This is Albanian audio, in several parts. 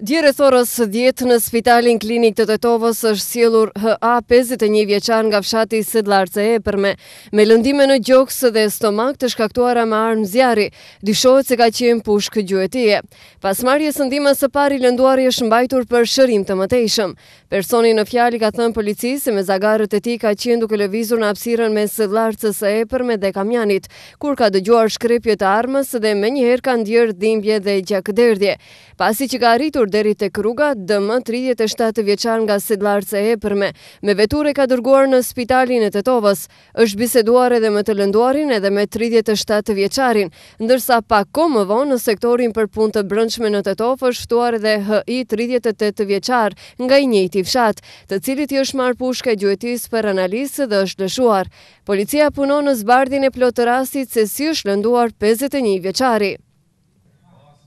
Djerës orës djetë në spitalin klinik të Tetovës është sielur HA 51 vjeqan nga fshati Sidlarce e përme. Me lëndime në gjokës dhe stomak të shkaktuara me armë zjari, dyshohet se ka qenë pushkë gjuetie. Pas marjes ndima së pari lënduari është mbajtur për shërim të mëtejshëm. Personi në fjali ka thënë polici se me zagarët e ti ka qenë duke lëvizur në apsiren me Sidlarcës e përme dhe kamjanit, kur ka dëgjuar shkrepje të armës dhe me njëherë ka ndjerë dhimbje dhe gjakderdje. Pasi që ka arritur deri tek rruga DM 37 vjeçar nga Sidlarce e Epërme. Me veturë ka dërguar në spitalin e Tetovës. Është biseduar edhe me të lënduarin edhe me 37 vjeçarin, ndërsa pak kohë më vonë në sektorin për punë të brendshme në Tetovë është shtuar edhe HI 38 vjeçar nga i njëjti fshat, të cilit i është marrë pushkë gjuetis për analizë dhe është lëshuar. Policia punon në zbardhjen e plotërasit rastit se si është lënduar 51 vjeçari.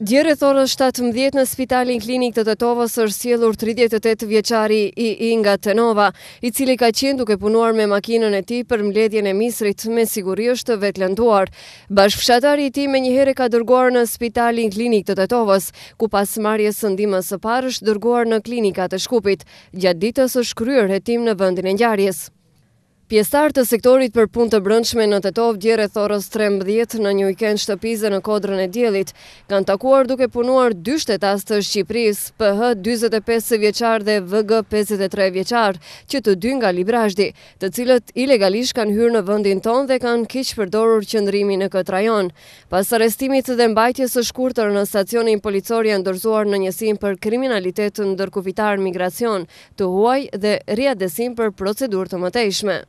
Djerë thorës 17 në spitalin klinik të të tovës është sielur 38 vjeqari i Inga Tenova, i cili ka qenë duke punuar me makinën e ti për mledjen e misrit me siguri është të vetlënduar. Bashfshatari ti me njëhere ka dërguar në spitalin klinik të të tovës, ku pas marje sëndimës së parë është dërguar në klinikat e shkupit. Gjatë ditës është kryer e në vëndin e njarjes. Pjestar të sektorit për punë të brëndshme në të tovë djere thorës 13 në një ikend shtëpize në kodrën e djelit, kanë takuar duke punuar dy shtetas të Shqipëris, PH 25 vjeqar dhe VG 53 vjeqar, që të dy nga Librajdi, të cilët ilegalisht kanë hyrë në vëndin tonë dhe kanë kishë përdorur qëndrimi në këtë rajon. Pas arestimit dhe mbajtjes së shkurëtër në stacionin policori e ndërzuar në njësim për kriminalitetën dërkuvitar migracion të huaj dhe riadesim për procedur të mëtejshme.